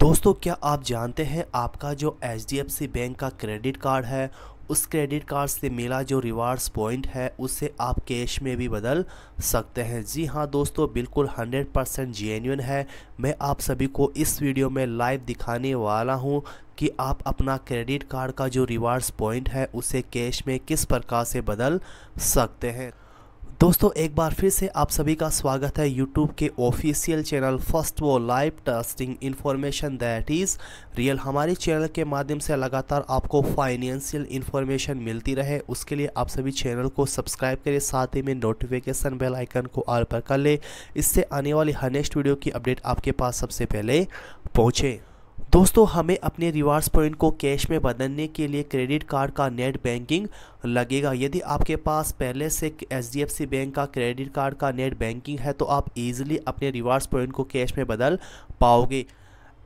दोस्तों क्या आप जानते हैं आपका जो एच बैंक का क्रेडिट कार्ड है उस क्रेडिट कार्ड से मिला जो रिवार्ड्स पॉइंट है उसे आप कैश में भी बदल सकते हैं जी हाँ दोस्तों बिल्कुल 100 परसेंट जेन्यून है मैं आप सभी को इस वीडियो में लाइव दिखाने वाला हूँ कि आप अपना क्रेडिट कार्ड का जो रिवार्ड्स पॉइंट है उसे कैश में किस प्रकार से बदल सकते हैं दोस्तों एक बार फिर से आप सभी का स्वागत है यूट्यूब के ऑफिशियल चैनल फर्स्ट वो live testing information that is real हमारे चैनल के माध्यम से लगातार आपको फाइनेंशियल इन्फॉर्मेशन मिलती रहे उसके लिए आप सभी चैनल को सब्सक्राइब करें साथ ही में नोटिफिकेशन बेल आइकन को ऑल पर कर ले इससे आने वाली हर नेक्स्ट वीडियो की अपडेट आपके पास सबसे पहले पहुँचें दोस्तों हमें अपने रिवार्ड्स पॉइंट को कैश में बदलने के लिए क्रेडिट कार्ड का नेट बैंकिंग लगेगा यदि आपके पास पहले से एच बैंक का क्रेडिट कार्ड का नेट बैंकिंग है तो आप इजीली अपने रिवार्ड्स पॉइंट को कैश में बदल पाओगे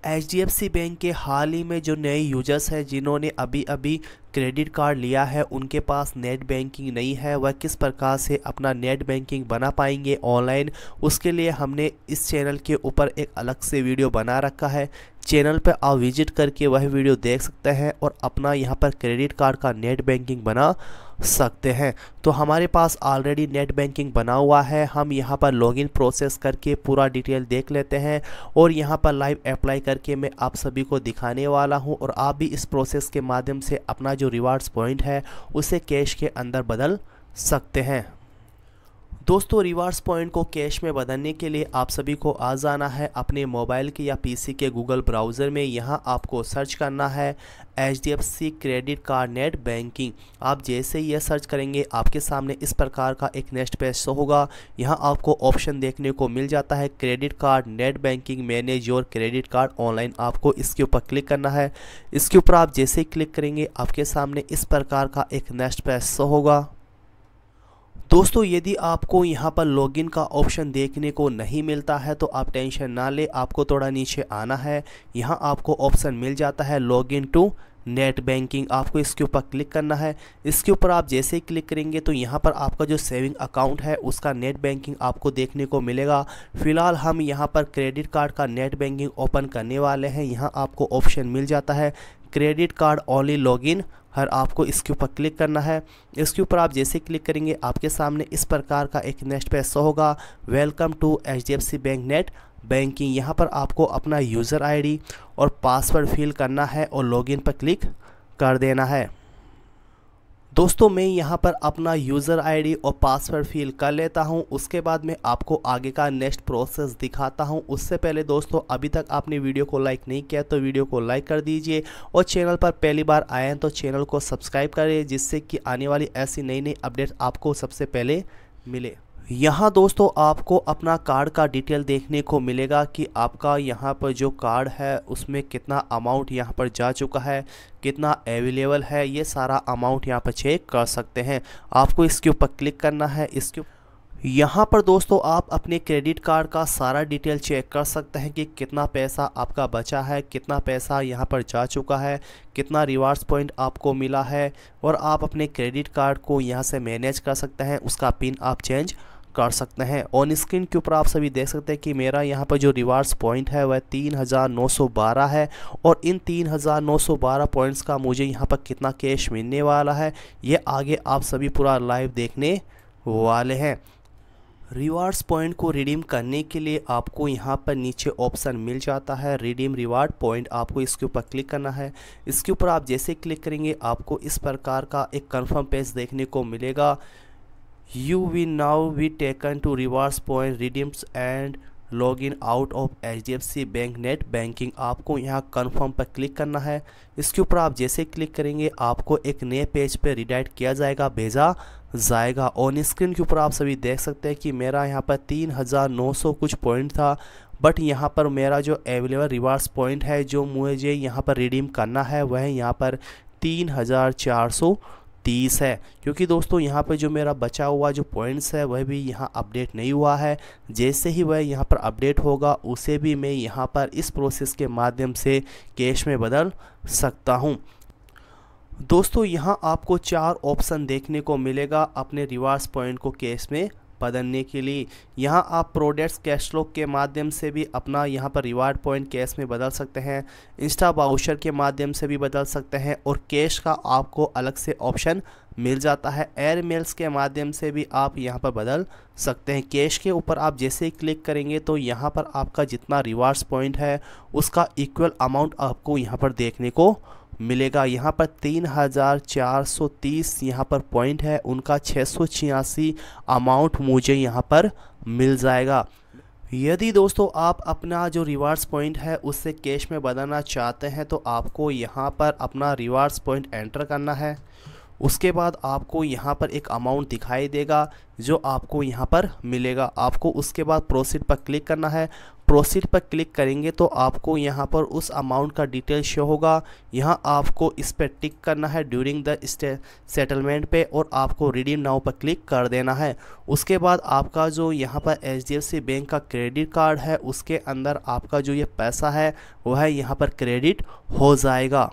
एच बैंक के हाल ही में जो नए यूजर्स हैं जिन्होंने अभी अभी क्रेडिट कार्ड लिया है उनके पास नेट बैंकिंग नहीं है वह किस प्रकार से अपना नेट बैंकिंग बना पाएंगे ऑनलाइन उसके लिए हमने इस चैनल के ऊपर एक अलग से वीडियो बना रखा है चैनल पर आप विजिट करके वह वीडियो देख सकते हैं और अपना यहाँ पर क्रेडिट कार्ड का नेट बैंकिंग बना सकते हैं तो हमारे पास ऑलरेडी नेट बैंकिंग बना हुआ है हम यहाँ पर लॉगिन प्रोसेस करके पूरा डिटेल देख लेते हैं और यहाँ पर लाइव अप्लाई करके मैं आप सभी को दिखाने वाला हूँ और आप भी इस प्रोसेस के माध्यम से अपना जो रिवार्ड्स पॉइंट है उसे कैश के अंदर बदल सकते हैं दोस्तों रिवार्ड्स पॉइंट को कैश में बदलने के लिए आप सभी को आ जाना है अपने मोबाइल के या पीसी के गूगल ब्राउज़र में यहाँ आपको सर्च करना है H D F C credit card net banking आप जैसे ही यह सर्च करेंगे आपके सामने इस प्रकार का एक नेक्स्ट पेज शो होगा यहाँ आपको ऑप्शन देखने को मिल जाता है credit card net banking manage your credit card online आपको इसके ऊपर क्लिक करना है इसके ऊपर आप जैसे ही क्लिक करेंगे आपके सामने इस प्रकार का एक नेक्स्ट पेज शो होगा दोस्तों यदि आपको यहाँ पर लॉगिन का ऑप्शन देखने को नहीं मिलता है तो आप टेंशन ना ले आपको थोड़ा नीचे आना है यहाँ आपको ऑप्शन मिल जाता है लॉगिन टू नेट बैंकिंग आपको इसके ऊपर क्लिक करना है इसके ऊपर आप जैसे ही क्लिक करेंगे तो यहाँ पर आपका जो सेविंग अकाउंट है उसका नेट बैंकिंग आपको देखने को मिलेगा फिलहाल हम यहाँ पर क्रेडिट कार्ड का नेट बैंकिंग ओपन करने वाले हैं यहाँ आपको ऑप्शन मिल जाता है क्रेडिट कार्ड ओनली लॉगिन हर आपको इसके ऊपर क्लिक करना है इसके ऊपर आप जैसे क्लिक करेंगे आपके सामने इस प्रकार का एक नेक्स्ट पेज शो होगा welcome to H bank net banking यहाँ पर आपको अपना यूज़र डी और पासवर्ड फिल करना है और लॉगिन पर क्लिक कर देना है दोस्तों मैं यहाँ पर अपना यूज़र आईडी और पासवर्ड फिल कर लेता हूँ उसके बाद मैं आपको आगे का नेक्स्ट प्रोसेस दिखाता हूँ उससे पहले दोस्तों अभी तक आपने वीडियो को लाइक नहीं किया तो वीडियो को लाइक कर दीजिए और चैनल पर पहली बार आए हैं तो चैनल को सब्सक्राइब करें जिससे कि आने वाली ऐसी नई नई अपडेट आपको सबसे पहले मिले यहाँ दोस्तों आपको अपना कार्ड का डिटेल देखने को मिलेगा कि आपका यहाँ पर जो कार्ड है उसमें कितना अमाउंट यहाँ पर जा चुका है कितना अवेलेबल है ये सारा अमाउंट यहाँ पर चेक कर सकते हैं आपको इसके ऊपर क्लिक करना है इसके यहाँ पर दोस्तों आप अपने क्रेडिट कार्ड का सारा डिटेल चेक कर सकते हैं कि कितना पैसा आपका बचा है कितना पैसा यहाँ पर जा चुका है कितना रिवार्ड्स पॉइंट आपको मिला है और आप अपने क्रेडिट कार्ड को यहाँ से मैनेज कर सकते हैं उसका पिन आप चेंज कर सकते हैं ऑन स्क्रीन के ऊपर आप सभी देख सकते हैं कि मेरा यहाँ पर जो रिवार्ड्स पॉइंट है वह 3912 है और इन 3912 पॉइंट्स का मुझे यहाँ पर कितना कैश मिलने वाला है ये आगे आप सभी पूरा लाइव देखने वाले हैं रिवार्ड्स पॉइंट को रिडीम करने के लिए आपको यहाँ पर नीचे ऑप्शन मिल जाता है रिडीम रिवार्ड पॉइंट आपको इसके ऊपर क्लिक करना है इसके ऊपर आप जैसे क्लिक करेंगे आपको इस प्रकार का एक कंफर्म पेज देखने को मिलेगा you will now be taken to rewards point redeems and log in out of H D F C bank net banking आपको यहाँ कन्फर्म पर क्लिक करना है इसके ऊपर आप जैसे क्लिक करेंगे आपको एक नए पेज पर रिडाइट किया जाएगा भेजा जाएगा ऑन स्क्रीन के ऊपर आप सभी देख सकते हैं कि मेरा यहाँ पर तीन हज़ार नौ सौ कुछ पॉइंट था बट यहाँ पर मेरा जो अवेलेबल रिवार्ड पॉइंट है जो मुझे यहाँ पर रिडीम करना है वह यहाँ पर तीन हज़ार चार सौ तीस है क्योंकि दोस्तों यहाँ पे जो मेरा बचा हुआ जो पॉइंट्स है वह भी यहाँ अपडेट नहीं हुआ है जैसे ही वह यहाँ पर अपडेट होगा उसे भी मैं यहाँ पर इस प्रोसेस के माध्यम से कैश में बदल सकता हूँ दोस्तों यहाँ आपको चार ऑप्शन देखने को मिलेगा अपने रिवार्ड्स पॉइंट को कैश में बदलने के लिए यहाँ आप प्रोडक्ट्स कैश लॉक के माध्यम से भी अपना यहाँ पर रिवार्ड पॉइंट कैश में बदल सकते हैं इंस्टा बाउचर के माध्यम से भी बदल सकते हैं और कैश का आपको अलग से ऑप्शन मिल जाता है एयर मेल्स के माध्यम से भी आप यहाँ पर बदल सकते हैं कैश के ऊपर आप जैसे ही क्लिक करेंगे तो यहाँ पर आपका जितना रिवार्ड्स पॉइंट है उसका इक्वल अमाउंट आपको यहाँ पर देखने को मिलेगा यहाँ पर तीन हज़ार चार सौ तीस यहाँ पर पॉइंट है उनका छः सौ छियासी अमाउंट मुझे यहाँ पर मिल जाएगा यदि दोस्तों आप अपना जो रिवार्ड्स पॉइंट है उससे कैश में बदलना चाहते हैं तो आपको यहाँ पर अपना रिवार्ड्स पॉइंट एंटर करना है उसके बाद आपको यहाँ पर एक अमाउंट दिखाई देगा जो आपको यहाँ पर मिलेगा आपको उसके बाद प्रोसीड पर क्लिक करना है प्रोसीड पर क्लिक करेंगे तो आपको यहाँ पर उस अमाउंट का डिटेल शो होगा यहाँ आपको इस पर टिक करना है ड्यूरिंग द सेटलमेंट पे और आपको रिडीम नाउ पर क्लिक कर देना है उसके बाद आपका जो यहाँ पर एच बैंक का क्रेडिट कार्ड है उसके अंदर आपका जो ये पैसा है वह यहाँ पर क्रेडिट हो जाएगा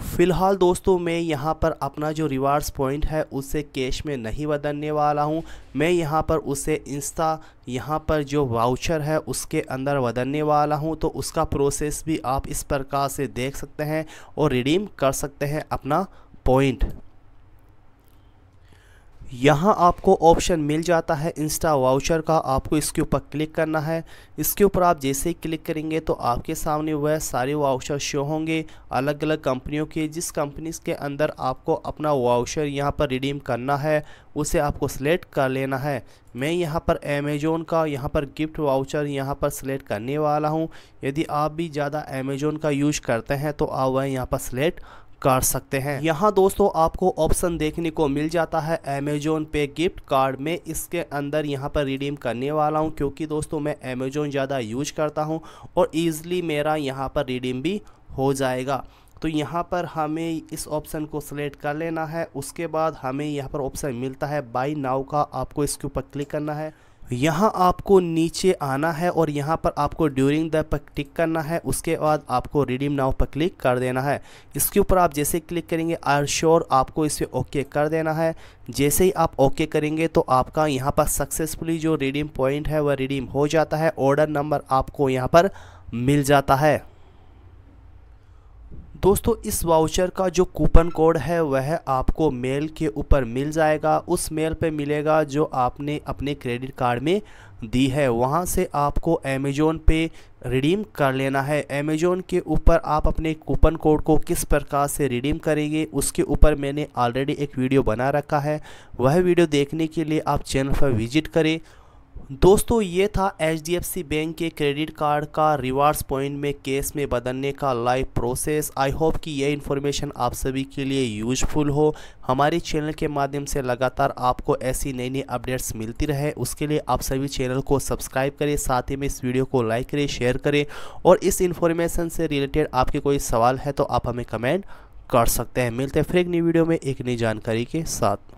फ़िलहाल दोस्तों मैं यहाँ पर अपना जो रिवार्ड्स पॉइंट है उसे कैश में नहीं बदलने वाला हूँ मैं यहाँ पर उसे इंस्टा यहाँ पर जो वाउचर है उसके अंदर बदलने वाला हूँ तो उसका प्रोसेस भी आप इस प्रकार से देख सकते हैं और रिडीम कर सकते हैं अपना पॉइंट यहाँ आपको ऑप्शन मिल जाता है इंस्टा वाउचर का आपको इसके ऊपर क्लिक करना है इसके ऊपर आप जैसे ही क्लिक करेंगे तो आपके सामने वह सारे वाउचर शो होंगे अलग अलग कंपनियों के जिस कंपनी के अंदर आपको अपना वाउचर यहाँ पर रिडीम करना है उसे आपको सेलेक्ट कर लेना है मैं यहाँ पर अमेज़ोन का यहाँ पर गिफ्ट वाउचर यहाँ पर सिलेक्ट करने वाला हूँ यदि आप भी ज़्यादा अमेज़ोन का यूज करते हैं तो आप वह यहाँ पर सेलेक्ट कर सकते हैं यहाँ दोस्तों आपको ऑप्शन देखने को मिल जाता है अमेजोन पे गिफ्ट कार्ड में इसके अंदर यहाँ पर रिडीम करने वाला हूँ क्योंकि दोस्तों मैं अमेजोन ज़्यादा यूज करता हूँ और ईज़िली मेरा यहाँ पर रिडीम भी हो जाएगा तो यहाँ पर हमें इस ऑप्शन को सिलेक्ट कर लेना है उसके बाद हमें यहाँ पर ऑप्शन मिलता है बाई नाव का आपको इसके ऊपर क्लिक करना है यहाँ आपको नीचे आना है और यहाँ पर आपको ड्यूरिंग द पर क्लिक करना है उसके बाद आपको रिडीम नाव पर क्लिक कर देना है इसके ऊपर आप जैसे क्लिक करेंगे आर श्योर आपको इस पर ओके कर देना है जैसे ही आप ओके करेंगे तो आपका यहाँ पर सक्सेसफुली जो रिडीम पॉइंट है वह रिडीम हो जाता है ऑर्डर नंबर आपको यहाँ पर मिल जाता है दोस्तों इस वाउचर का जो कूपन कोड है वह आपको मेल के ऊपर मिल जाएगा उस मेल पे मिलेगा जो आपने अपने क्रेडिट कार्ड में दी है वहाँ से आपको अमेज़ोन पे रिडीम कर लेना है अमेज़ोन के ऊपर आप अपने कूपन कोड को किस प्रकार से रिडीम करेंगे उसके ऊपर मैंने ऑलरेडी एक वीडियो बना रखा है वह वीडियो देखने के लिए आप चैनल पर विजिट करें दोस्तों ये था एच बैंक के क्रेडिट कार्ड का रिवार्ड्स पॉइंट में केस में बदलने का लाइव प्रोसेस आई होप कि यह इन्फॉर्मेशन आप सभी के लिए यूजफुल हो हमारे चैनल के माध्यम से लगातार आपको ऐसी नई नई अपडेट्स मिलती रहे उसके लिए आप सभी चैनल को सब्सक्राइब करें साथ ही में इस वीडियो को लाइक करें शेयर करें और इस इन्फॉर्मेशन से रिलेटेड आपके कोई सवाल है तो आप हमें कमेंट कर सकते हैं मिलते हैं फिर एक नई वीडियो में एक नई जानकारी के साथ